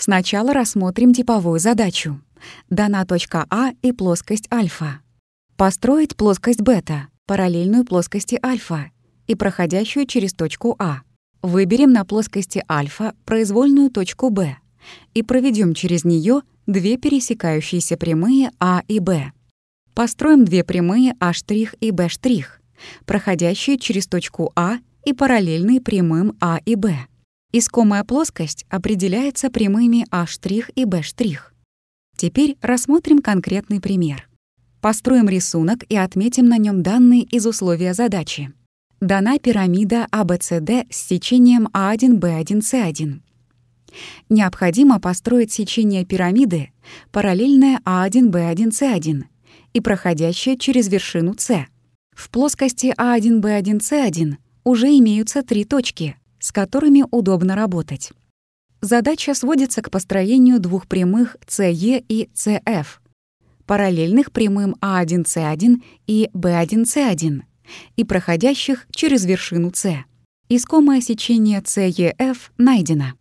Сначала рассмотрим типовую задачу. Дана точка А и плоскость альфа. Построить плоскость бета, параллельную плоскости альфа, и проходящую через точку А. Выберем на плоскости альфа произвольную точку B и проведем через нее две пересекающиеся прямые А и Б. Построим две прямые А' и Б', проходящие через точку А и параллельные прямым А и Б. Искомая плоскость определяется прямыми А' и Б'. Теперь рассмотрим конкретный пример. Построим рисунок и отметим на нем данные из условия задачи. Дана пирамида ABCD а с сечением А1Б1С1. Необходимо построить сечение пирамиды, параллельное А1Б1С1 и проходящее через вершину С. В плоскости А1Б1С1 уже имеются три точки с которыми удобно работать. Задача сводится к построению двух прямых CE и CF, параллельных прямым a 1 c 1 и B1C1 и проходящих через вершину C. Искомое сечение CEF найдено.